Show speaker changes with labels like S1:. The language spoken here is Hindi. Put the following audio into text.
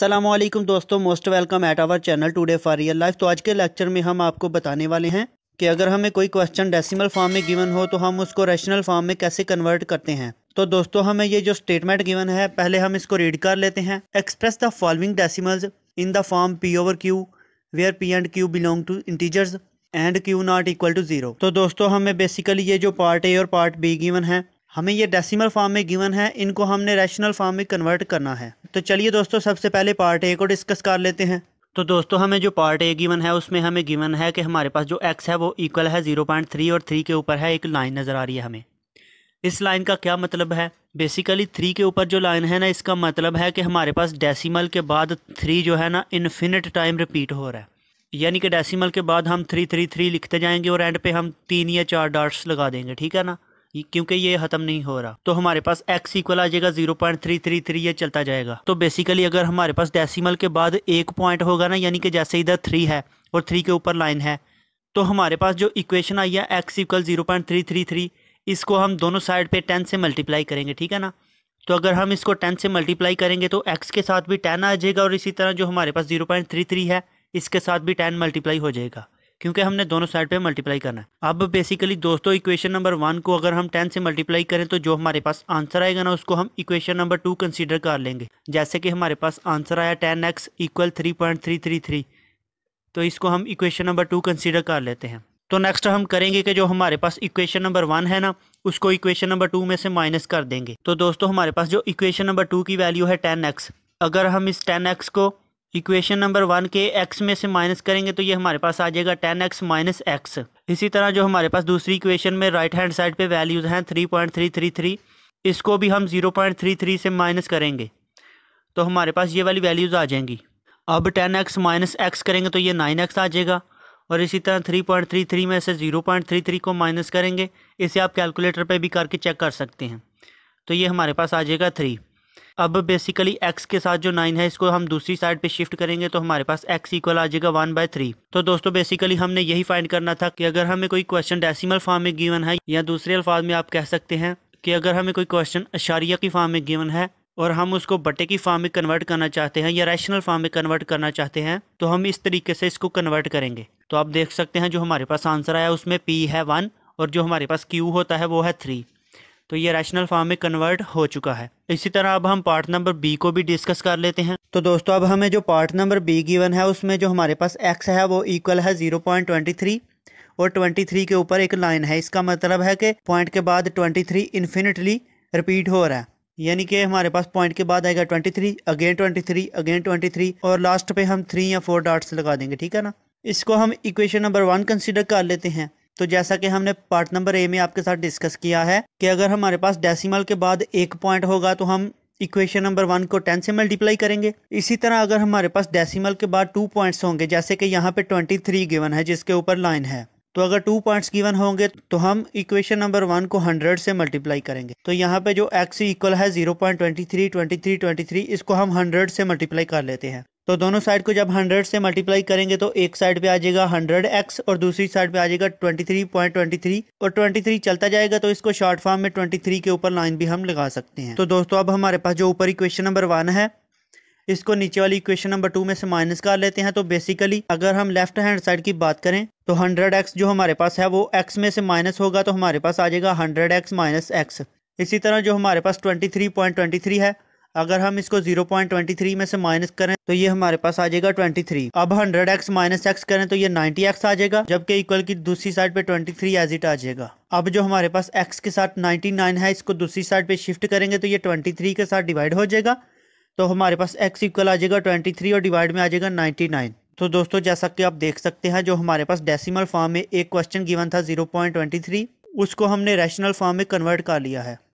S1: असलम दोस्तों most welcome at our channel today for real life तो आज के लेक्चर में हम आपको बताने वाले हैं कि अगर हमें कोई क्वेश्चन डेसिमल फॉर्म में गिवन हो तो हम उसको रैशनल फॉर्म में कैसे कन्वर्ट करते हैं तो दोस्तों हमें ये जो स्टेटमेंट गिवन है पहले हम इसको रीड कर लेते हैं express the following decimals in the form P over Q where P and Q belong to integers and Q not equal to zero तो दोस्तों हमें बेसिकली ये जो पार्ट ए और पार्ट बी गिवन है हमें ये डेसिमल फॉर्म में गिवन है इनको हमने रैशनल फॉर्म में कन्वर्ट करना है तो चलिए दोस्तों सबसे पहले पार्ट ए को डिस्कस कर लेते हैं तो दोस्तों हमें जो पार्ट ए गिवन है उसमें हमें गिवन है कि हमारे पास जो एक्स है वो इक्वल है ज़ीरो पॉइंट थ्री और थ्री के ऊपर है एक लाइन नज़र आ रही है हमें इस लाइन का क्या मतलब है बेसिकली थ्री के ऊपर जो लाइन है ना इसका मतलब है कि हमारे पास डेसीमल के बाद थ्री जो है ना इन्फिनिट टाइम रिपीट हो रहा है यानी कि डेसीमल के बाद हम थ्री थ्री थ्री लिखते जाएंगे और एंड पे हम तीन या चार डार्ट्स लगा देंगे ठीक है ना क्योंकि ये खत्म नहीं हो रहा तो हमारे पास एक्स इक्वल आ जाएगा zero point three three three ये चलता जाएगा तो बेसिकली अगर हमारे पास डेसिमल के बाद एक पॉइंट होगा ना यानी कि जैसे इधर थ्री है और थ्री के ऊपर लाइन है तो हमारे पास जो इक्वेशन आई है X equal zero point three three three इसको हम दोनों साइड पे टेन से मल्टीप्लाई करेंगे ठीक है ना तो अगर हम इसको टेन से मल्टीप्लाई करेंगे तो एक्स के साथ भी टेन आ जाएगा और इसी तरह जो हमारे पास जीरो पॉइंट थ्री थ्री है इसके साथ भी टेन मल्टीप्लाई हो जाएगा क्योंकि हमने दोनों साइड पे मल्टीप्लाई करना है अब बेसिकली दोस्तों इक्वेशन नंबर वन को अगर हम टेन से मल्टीप्लाई करें तो जो हमारे पास आंसर आएगा ना उसको हम इक्वेशन नंबर टू कंसिडर कर लेंगे जैसे कि हमारे पास आंसर आया ten X equal three point three three three तो इसको हम इक्वेशन नंबर टू कंसिडर कर लेते हैं तो नेक्स्ट हम करेंगे कि जो हमारे पास इक्वेशन नंबर वन है ना उसको इक्वेशन नंबर टू में से माइनस कर देंगे तो दोस्तों हमारे पास जो इक्वेशन नंबर टू की वैल्यू है टेन एक्स अगर हम इस टेन एक्स को इक्वेशन नंबर वन के एक्स में से माइनस करेंगे तो ये हमारे पास आ जाएगा टेन एक्स माइनस एक्स इसी तरह जो हमारे पास दूसरी इक्वेशन में राइट हैंड साइड पे वैल्यूज़ हैं three point three three three इसको भी हम ज़ीरो पॉइंट थ्री थ्री से माइनस करेंगे तो हमारे पास ये वाली वैल्यूज़ आ जाएंगी अब टेन एक्स माइनस एक्स करेंगे तो ये नाइन एक्स आ जाएगा और इसी तरह थ्री पॉइंट थ्री थ्री में से ज़ीरो पॉइंट थ्री थ्री को माइनस करेंगे इसे आप कैलकुलेटर पर भी करके चेक कर सकते हैं तो ये हमारे पास आ जाएगा थ्री अब बेसिकली एक्स के साथ जो नाइन है इसको हम दूसरी साइड पे शिफ्ट करेंगे तो हमारे पास एक्स इक्वल आ जाएगा वन बाय थ्री तो दोस्तों बेसिकली हमने यही फाइंड करना था कि अगर हमें कोई क्वेश्चन डेसिमल फॉर्म में गिवन है या दूसरे अल्फाज में आप कह सकते हैं कि अगर हमें कोई क्वेश्चन अशारिया की फॉर्म में गिवन है और हम उसको बटे की फॉर्म में कन्वर्ट करना चाहते हैं या रैशनल फॉर्म में कन्वर्ट करना चाहते हैं तो हम इस तरीके से इसको कन्वर्ट करेंगे तो आप देख सकते हैं जो हमारे पास आंसर आया उसमें पी है वन और जो हमारे पास क्यू होता है वो है थ्री तो ये रैशनल फॉर्म में कन्वर्ट हो चुका है इसी तरह अब हम पार्ट नंबर बी को भी डिस्कस कर लेते हैं तो दोस्तों अब हमें जो पार्ट नंबर बी गिवन है उसमें जो हमारे पास एक्स है वो इक्वल है जीरो पॉइंट ट्वेंटी थ्री और ट्वेंटी थ्री के ऊपर एक लाइन है इसका मतलब है कि पॉइंट के बाद ट्वेंटी थ्री इन्फिनिटली रिपीट हो रहा है यानी कि हमारे पास पॉइंट के बाद आएगा twenty three again twenty three again twenty three और लास्ट पे हम थ्री या फोर डॉट्स लगा देंगे ठीक है ना इसको हम इक्वेशन नंबर वन कंसिडर कर लेते हैं तो जैसा कि हमने पार्ट नंबर ए में आपके साथ डिस्कस किया है कि अगर हमारे पास डेसिमल के बाद एक पॉइंट होगा तो हम इक्वेशन नंबर वन को टेन से मल्टीप्लाई करेंगे इसी तरह अगर हमारे पास डेसिमल के बाद टू पॉइंट्स होंगे जैसे कि यहाँ पे ट्वेंटी थ्री गिवन है जिसके ऊपर लाइन है तो अगर टू पॉइंट्स गिवन होंगे तो हम इक्वेशन नंबर वन को हंड्रेड से मल्टीप्लाई करेंगे तो यहाँ पे जो एक्स इक्वल है zero point twenty three twenty three twenty three इसको हम हंड्रेड से मल्टीप्लाई कर लेते हैं तो दोनों साइड को जब हंड्रेड से मल्टीप्लाई करेंगे तो एक साइड पे आ जाएगा हंड्रेड एक्स और दूसरी साइड पे आ जाएगा twenty three point twenty three और ट्वेंटी थ्री चलता जाएगा तो इसको शॉर्ट फॉर्म में ट्वेंटी थ्री के ऊपर लाइन भी हम लगा सकते हैं तो दोस्तों अब हमारे पास जो ऊपर इक्वेशन नंबर वन है इसको नीचे वाली इक्वेशन नंबर टू में से माइनस कर लेते हैं तो बेसिकली अगर हम लेफ्ट हैंड साइड की बात करें तो हंड्रेड एक्स जो हमारे पास है वो एक्स में से माइनस होगा तो हमारे पास आ जाएगा हंड्रेड एक्स माइनस एक्स इसी तरह जो हमारे पास twenty three point twenty three है अगर हम इसको 0.23 में से माइनस करें तो ये हमारे पास आ जाएगा 23 अब 100x एक्स माइनस एक्स करें तो ये 90x आ जाएगा जबकि इक्वल की दूसरी साइड पे 23 एज इट आ जाएगा अब जो हमारे पास x के साथ 99 है इसको दूसरी साइड पे शिफ्ट करेंगे तो ये 23 के साथ डिवाइड हो जाएगा तो हमारे पास x इक्वल आ जाएगा 23 और डिवाइड में आ जाएगा 99 तो दोस्तों जैसा कि आप देख सकते हैं जो हमारे पास डेसिमल फॉर्म में एक क्वेश्चन गिवन था 0.23 उसको हमने रैशनल फॉर्म में कन्वर्ट कर लिया है